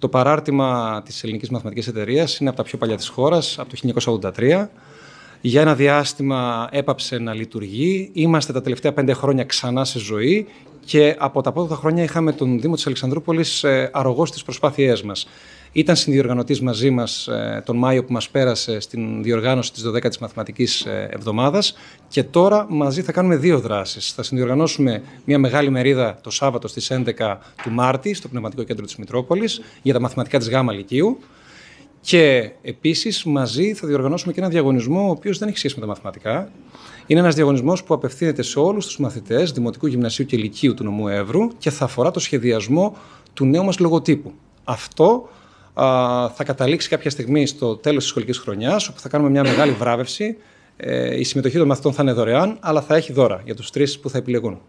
Το παράρτημα της Ελληνικής Μαθηματικής Εταιρείας είναι από τα πιο παλιά της χώρας, από το 1983. Για ένα διάστημα έπαψε να λειτουργεί. Είμαστε τα τελευταία πέντε χρόνια ξανά σε ζωή και από τα πρώτα χρόνια είχαμε τον Δήμο της Αλεξανδρούπολης ε, αρρωγός στις προσπάθειές μας. Ήταν συνδιοργανωτής μαζί μας ε, τον Μάιο που μας πέρασε στην διοργάνωση της 12η Μαθηματικής ε, Εβδομάδας. Και τώρα μαζί θα κάνουμε δύο δράσεις. Θα συνδιοργανώσουμε μια μεγάλη μερίδα το Σάββατο στις 11 του Μάρτη στο Πνευματικό Κέντρο της Μητρόπολης για τα μαθηματικά της ΓΑΜΑ Λυκείου. Και επίσης μαζί θα διοργανώσουμε και ένα διαγωνισμό ο οποίος δεν έχει σχέση με τα μαθηματικά. Είναι ένας διαγωνισμός που απευθύνεται σε όλους τους μαθητές Δημοτικού Γυμνασίου και Λυκείου του Νομού Εύρου και θα αφορά το σχεδιασμό του νέου μας λογοτύπου. Αυτό θα καταλήξει κάποια στιγμή στο τέλος της σχολικής χρονιάς, όπου θα κάνουμε μια μεγάλη βράβευση. Ε, η συμμετοχή των μαθητών θα είναι δωρεάν, αλλά θα έχει δώρα για τους τρεις που θα επιλεγούν.